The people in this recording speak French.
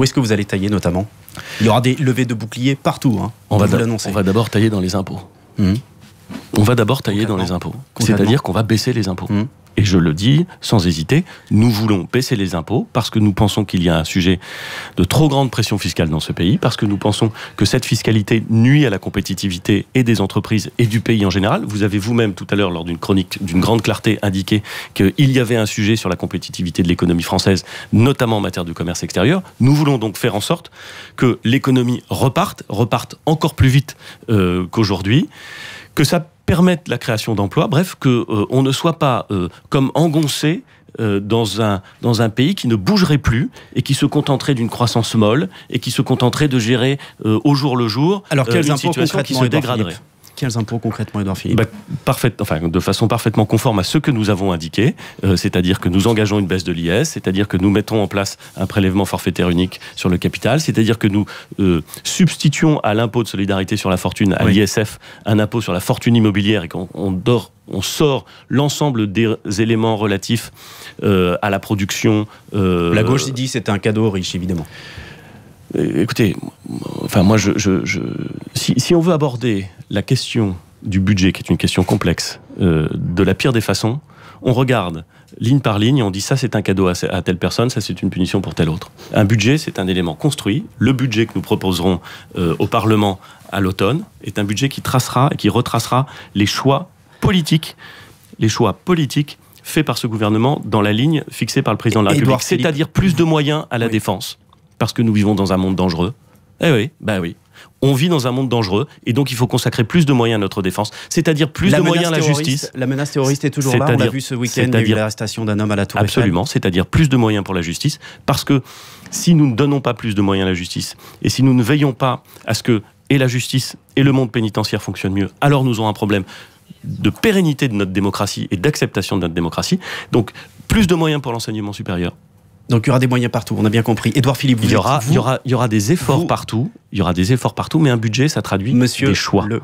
Où est-ce que vous allez tailler notamment Il y aura des levées de boucliers partout, hein. on, va on va d'abord tailler dans les impôts. Hmm. On va d'abord tailler dans les impôts. C'est-à-dire qu'on va baisser les impôts. Hmm et je le dis sans hésiter, nous voulons baisser les impôts parce que nous pensons qu'il y a un sujet de trop grande pression fiscale dans ce pays, parce que nous pensons que cette fiscalité nuit à la compétitivité et des entreprises et du pays en général. Vous avez vous-même tout à l'heure, lors d'une chronique d'une grande clarté, indiqué qu'il y avait un sujet sur la compétitivité de l'économie française, notamment en matière de commerce extérieur. Nous voulons donc faire en sorte que l'économie reparte, reparte encore plus vite euh, qu'aujourd'hui que ça permette la création d'emplois, bref, que euh, on ne soit pas euh, comme engoncé euh, dans, un, dans un pays qui ne bougerait plus et qui se contenterait d'une croissance molle et qui se contenterait de gérer au jour le jour Alors, une situation qui se dégraderait quels impôts concrètement, Edouard Philippe bah, enfin, De façon parfaitement conforme à ce que nous avons indiqué, euh, c'est-à-dire que nous engageons une baisse de l'IS, c'est-à-dire que nous mettons en place un prélèvement forfaitaire unique sur le capital, c'est-à-dire que nous euh, substituons à l'impôt de solidarité sur la fortune, à l'ISF, un impôt sur la fortune immobilière et qu'on on on sort l'ensemble des éléments relatifs euh, à la production. la gauche dit c'est un cadeau riche, évidemment. Euh, écoutez, enfin moi, je, si, on veut aborder la question du budget, qui est une question complexe, euh, de la pire des façons, on regarde ligne par ligne, on dit ça c'est un cadeau à, telle personne, ça c'est une punition pour telle autre. Un budget, c'est un élément construit. Le budget que nous proposerons euh, au Parlement à l'automne est un budget qui tracera et qui retracera les choix politiques, les choix politiques faits par ce gouvernement dans la ligne fixée par le président de la République, c'est-à-dire plus de moyens à la défense, parce que nous vivons dans un monde dangereux. Eh oui, bah oui. On vit dans un monde dangereux et donc il faut consacrer plus de moyens à notre défense, c'est-à-dire plus de moyens à la justice. La menace terroriste est toujours là. On l'a vu ce week-end, il l'arrestation d'un homme à la Tour Absolument, c'est-à-dire plus de moyens pour la justice, parce que si nous ne donnons pas plus de moyens à la justice et si nous ne veillons pas à ce que et la justice et le monde pénitentiaire fonctionnent mieux, alors nous aurons un problème de pérennité de notre démocratie et d'acceptation de notre démocratie. Donc plus de moyens pour l'enseignement supérieur, donc il y aura des moyens partout, on a bien compris. Édouard Philippe, vous il y aura, il y aura, y aura des efforts partout, il y aura des efforts partout, mais un budget, ça traduit des choix. Le